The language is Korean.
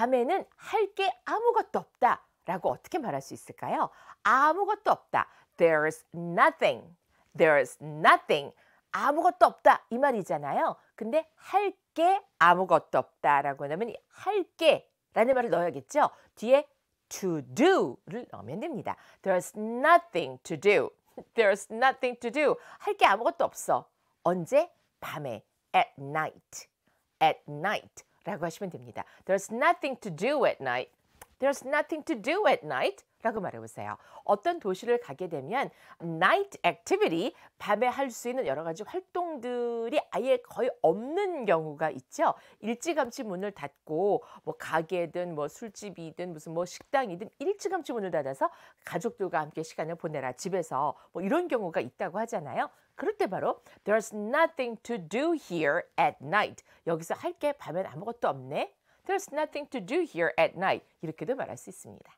밤에는 할 게 아무것도 없다 라고 어떻게 말할 수 있을까요? 아무것도 없다. There's nothing. There's nothing. 아무것도 없다 이 말이잖아요. 근데 할 게 아무것도 없다라고 하면 할 게라는 말을 넣어야겠죠. 뒤에 to do를 넣으면 됩니다. There's nothing to do. There's nothing to do. 할 게 아무것도 없어. 언제? 밤에. At night. At night. 라고 하시면 됩니다. There's nothing to do at night. There's nothing to do at night. 라고 말해보세요. 어떤 도시를 가게 되면 night activity, 밤에 할 수 있는 여러 가지 활동들이 아예 거의 없는 경우가 있죠. 일찌감치 문을 닫고 뭐 가게든 뭐 술집이든 무슨 뭐 식당이든 일찌감치 문을 닫아서 가족들과 함께 시간을 보내라 집에서 뭐 이런 경우가 있다고 하잖아요. 그럴 때 바로 there's nothing to do here at night. 여기서 할 게 밤엔 아무것도 없네. There's nothing to do here at night. 이렇게도 말할 수 있습니다.